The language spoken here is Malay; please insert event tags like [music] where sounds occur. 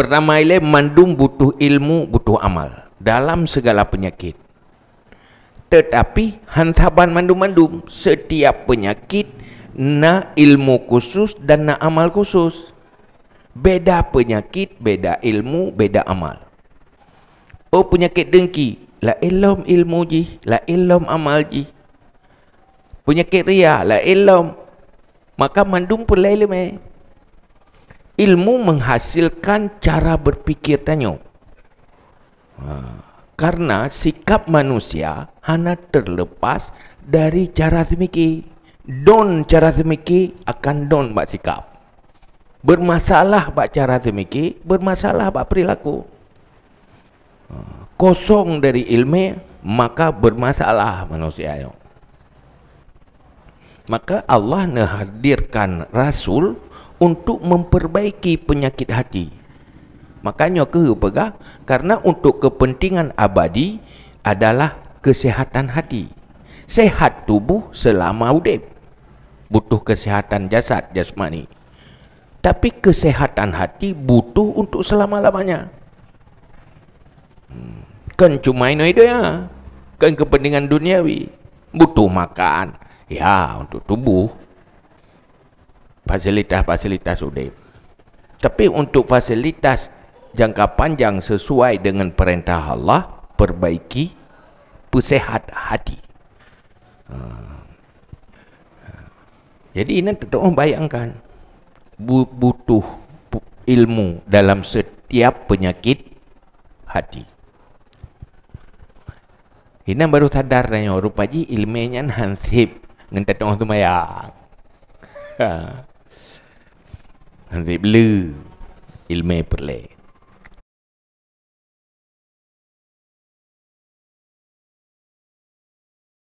pertama ile mandung butuh ilmu butuh amal dalam segala penyakit tetapi hantaban mandum-mandum setiap penyakit na ilmu khusus dan na amal khusus beda penyakit beda ilmu beda amal oh penyakit dengki la ilom ilmu ji la ilom amal ji penyakit ria la ilom maka mandum pun lain-lain ilmu menghasilkan cara berpikir tanya, Ha. Karena sikap manusia hanya terlepas dari cara semiki. Don cara semiki akan don bak sikap. Bermasalah bak cara semiki, bermasalah bak perilaku. Ha. Kosong dari ilmu maka bermasalah manusia yo. Maka Allah menghadirkan rasul untuk memperbaiki penyakit hati. Makanya ke pegah karena untuk kepentingan abadi adalah kesehatan hati. Sehat tubuh selama udep. Butuh kesehatan jasad jasmani. Tapi kesehatan hati butuh untuk selama-lamanya. Hmm, kan cuma ini ya. Kan kepentingan duniawi. Butuh makan. Ya, untuk tubuh fasilitas-fasilitas UDIP. Tapi untuk fasilitas jangka panjang sesuai dengan perintah Allah, perbaiki pesehat hati. Ha. Jadi ini tetap bayangkan butuh ilmu dalam setiap penyakit hati. Ini baru sadar nanya rupa ji ilmenya hansip [laughs] ngentet tu mayang. Ha. Nanti beli ilmu perle.